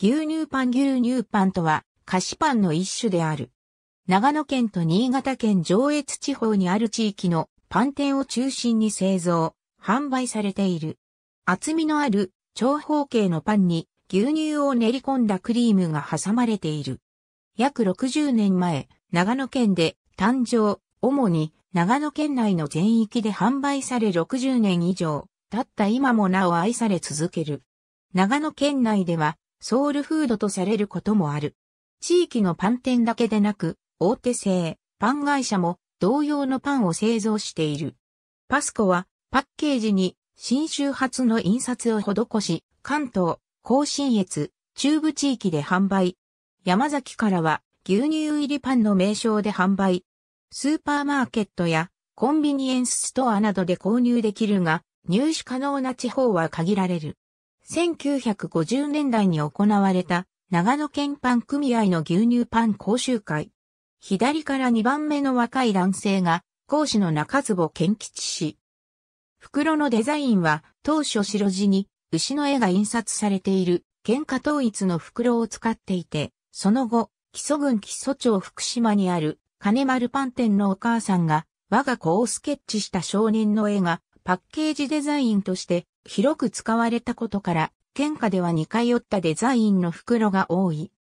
牛乳パン牛乳パンとは菓子パンの一種である。長野県と新潟県上越地方にある地域のパン店を中心に製造、販売されている。厚みのある長方形のパンに牛乳を練り込んだクリームが挟まれている。約60年前、長野県で誕生、主に長野県内の全域で販売され60年以上、経った今もなお愛され続ける。長野県内ではソウルフードとされることもある。地域のパン店だけでなく、大手製、パン会社も同様のパンを製造している。パスコはパッケージに新州発の印刷を施し、関東、甲信越、中部地域で販売。山崎からは牛乳入りパンの名称で販売。スーパーマーケットやコンビニエンスストアなどで購入できるが、入手可能な地方は限られる。1950年代に行われた長野県パン組合の牛乳パン講習会。左から2番目の若い男性が講師の中坪健吉氏。袋のデザインは当初白地に牛の絵が印刷されている喧嘩統一の袋を使っていて、その後、基礎郡基礎町福島にある金丸パン店のお母さんが我が子をスケッチした少年の絵がパッケージデザインとして広く使われたことから、県下では似通ったデザインの袋が多い。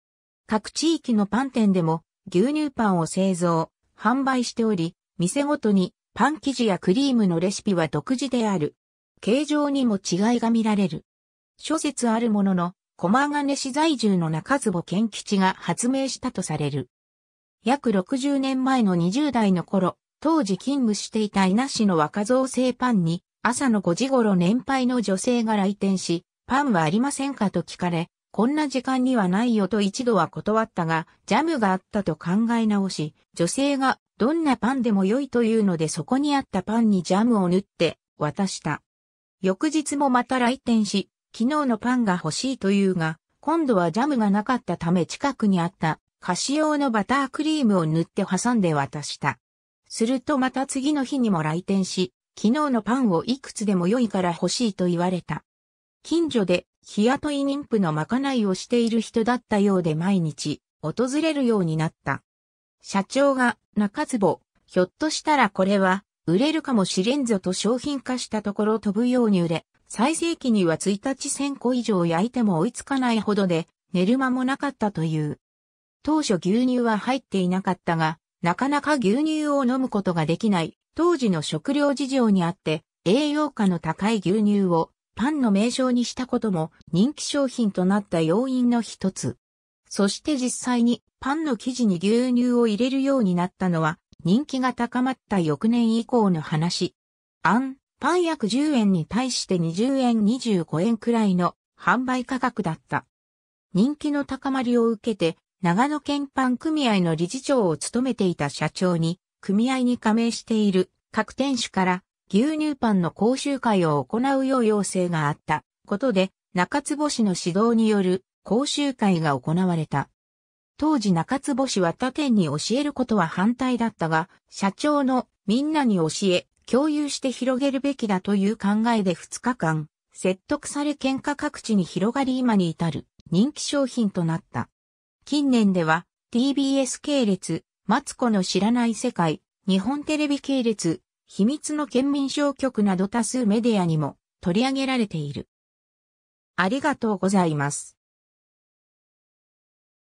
各地域のパン店でも牛乳パンを製造、販売しており、店ごとにパン生地やクリームのレシピは独自である。形状にも違いが見られる。諸説あるものの、駒ヶ根市在住の中坪健吉が発明したとされる。約60年前の20代の頃、当時勤務していた稲市の若造製パンに朝の5時頃年配の女性が来店し、パンはありませんかと聞かれ、こんな時間にはないよと一度は断ったが、ジャムがあったと考え直し、女性がどんなパンでも良いというのでそこにあったパンにジャムを塗って渡した。翌日もまた来店し、昨日のパンが欲しいというが、今度はジャムがなかったため近くにあった菓子用のバタークリームを塗って挟んで渡した。するとまた次の日にも来店し、昨日のパンをいくつでも良いから欲しいと言われた。近所で日雇い妊婦のまかないをしている人だったようで毎日訪れるようになった。社長が中坪、ひょっとしたらこれは売れるかもしれんぞと商品化したところ飛ぶように売れ、最盛期には1日1000個以上焼いても追いつかないほどで、寝る間もなかったという。当初牛乳は入っていなかったが、なかなか牛乳を飲むことができない当時の食料事情にあって栄養価の高い牛乳をパンの名称にしたことも人気商品となった要因の一つ。そして実際にパンの生地に牛乳を入れるようになったのは人気が高まった翌年以降の話。あん、パン約10円に対して20円25円くらいの販売価格だった。人気の高まりを受けて長野県パン組合の理事長を務めていた社長に組合に加盟している各店主から牛乳パンの講習会を行うよう要請があったことで中坪氏の指導による講習会が行われた。当時中坪氏は他店に教えることは反対だったが、社長のみんなに教え、共有して広げるべきだという考えで2日間、説得され喧嘩各地に広がり今に至る人気商品となった。近年では TBS 系列マツコの知らない世界、日本テレビ系列、秘密の県民小局など多数メディアにも取り上げられている。ありがとうございます。